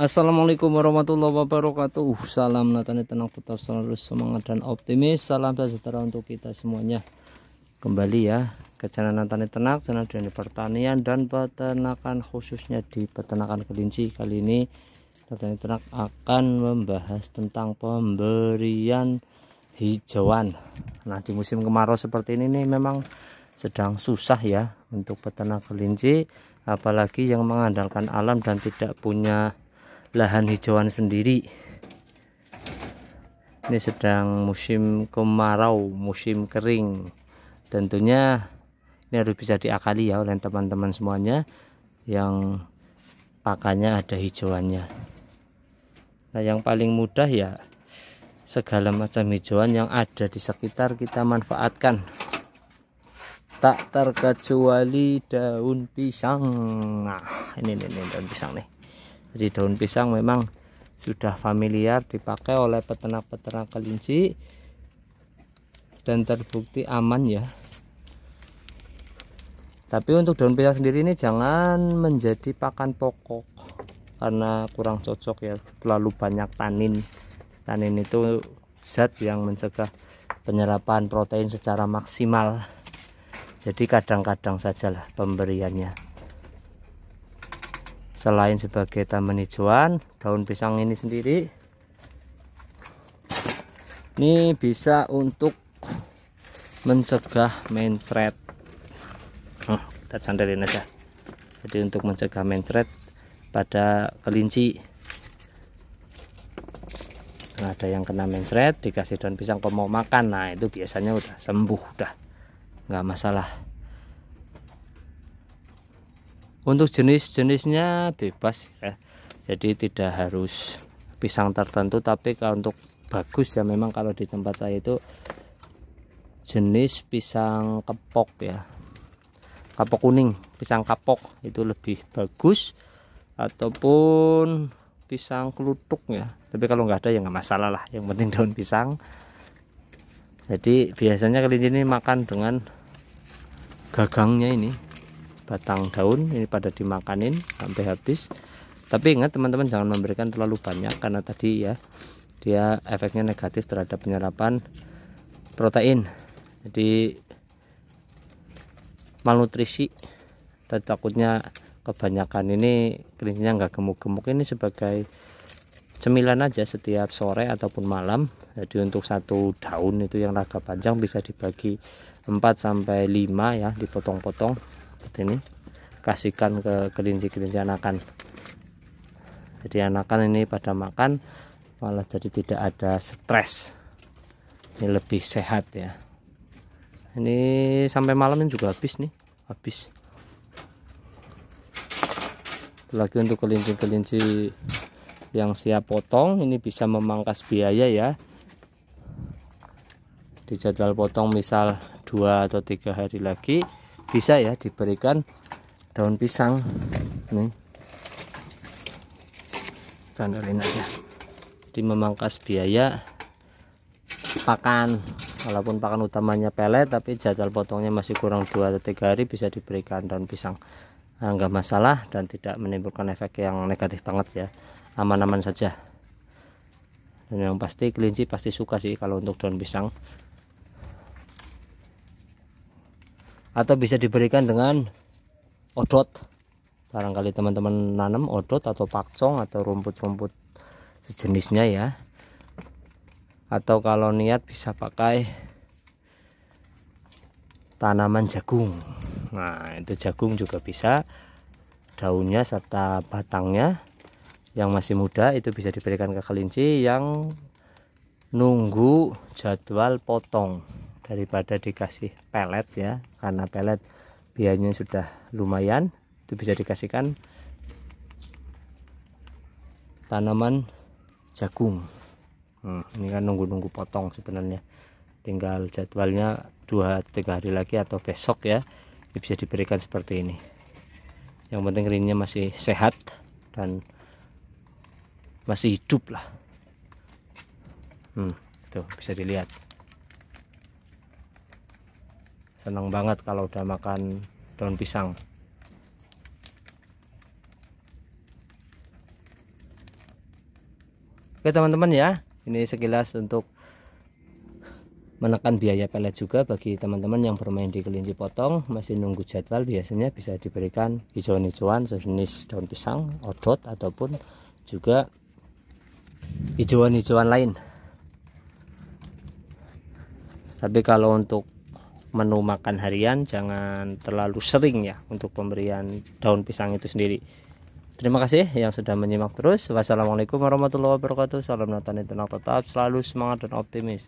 Assalamualaikum warahmatullahi wabarakatuh uh, Salam natani tenang tetap selalu semangat dan optimis Salam sejahtera untuk kita semuanya Kembali ya ke channel natani tenang Channel dari pertanian dan peternakan khususnya di peternakan kelinci Kali ini natani tenang akan membahas tentang pemberian hijauan Nah di musim kemarau seperti ini nih memang sedang susah ya untuk peternak kelinci apalagi yang mengandalkan alam dan tidak punya lahan hijauan sendiri ini sedang musim kemarau musim kering tentunya ini harus bisa diakali ya oleh teman-teman semuanya yang pakannya ada hijauannya nah yang paling mudah ya segala macam hijauan yang ada di sekitar kita manfaatkan tak terkecuali daun pisang nah ini ini, ini daun pisang nih jadi daun pisang memang sudah familiar dipakai oleh peternak-peternak kelinci dan terbukti aman ya tapi untuk daun pisang sendiri ini jangan menjadi pakan pokok karena kurang cocok ya terlalu banyak tanin tanin itu zat yang mencegah penyerapan protein secara maksimal jadi kadang-kadang sajalah pemberiannya selain sebagai taman hijauan daun pisang ini sendiri ini bisa untuk mencegah mencret oh, kita sandarin aja jadi untuk mencegah mencret pada kelinci nah, ada yang kena mencret dikasih daun pisang kalau mau makan nah itu biasanya udah sembuh udah nggak masalah untuk jenis-jenisnya bebas ya jadi tidak harus pisang tertentu tapi kalau untuk bagus ya memang kalau di tempat saya itu jenis pisang kepok ya kapok kuning pisang kapok itu lebih bagus ataupun pisang kelutuk ya tapi kalau nggak ada ya nggak masalah lah yang penting daun pisang jadi biasanya kelinci ini makan dengan gagangnya ini batang daun ini pada dimakanin sampai habis tapi ingat teman-teman jangan memberikan terlalu banyak karena tadi ya dia efeknya negatif terhadap penyerapan protein jadi malnutrisi dan takutnya kebanyakan ini kelincinya nggak gemuk-gemuk ini sebagai cemilan aja setiap sore ataupun malam jadi untuk satu daun itu yang raga panjang bisa dibagi 4 sampai 5 ya dipotong-potong seperti ini kasihkan ke kelinci-kelinci anakan jadi anakan ini pada makan malah jadi tidak ada stres ini lebih sehat ya ini sampai malam ini juga habis nih habis lagi untuk kelinci-kelinci yang siap potong ini bisa memangkas biaya ya di jadwal potong misal dua atau tiga hari lagi bisa ya diberikan daun pisang nih candelin aja di memangkas biaya pakan walaupun pakan utamanya pelet tapi jadwal potongnya masih kurang dua atau tiga hari bisa diberikan daun pisang nah, masalah dan tidak menimbulkan efek yang negatif banget ya aman-aman saja dan yang pasti kelinci pasti suka sih kalau untuk daun pisang atau bisa diberikan dengan odot barangkali teman-teman nanam odot atau pakcong atau rumput-rumput sejenisnya ya atau kalau niat bisa pakai tanaman jagung nah itu jagung juga bisa daunnya serta batangnya yang masih muda itu bisa diberikan ke kelinci yang nunggu jadwal potong daripada dikasih pelet ya karena pelet biayanya sudah lumayan itu bisa dikasihkan tanaman jagung hmm, ini kan nunggu-nunggu potong sebenarnya tinggal jadwalnya dua tiga hari lagi atau besok ya ini bisa diberikan seperti ini yang penting ringnya masih sehat dan masih hidup lah hmm, tuh bisa dilihat senang banget kalau udah makan daun pisang oke teman-teman ya ini sekilas untuk menekan biaya pelet juga bagi teman-teman yang bermain di kelinci potong masih nunggu jadwal biasanya bisa diberikan hijauan-hijauan sejenis daun pisang odot ataupun juga hijauan-hijauan lain tapi kalau untuk menu makan harian jangan terlalu sering ya untuk pemberian daun pisang itu sendiri terima kasih yang sudah menyimak terus wassalamualaikum warahmatullahi wabarakatuh salam natal dan tetap selalu semangat dan optimis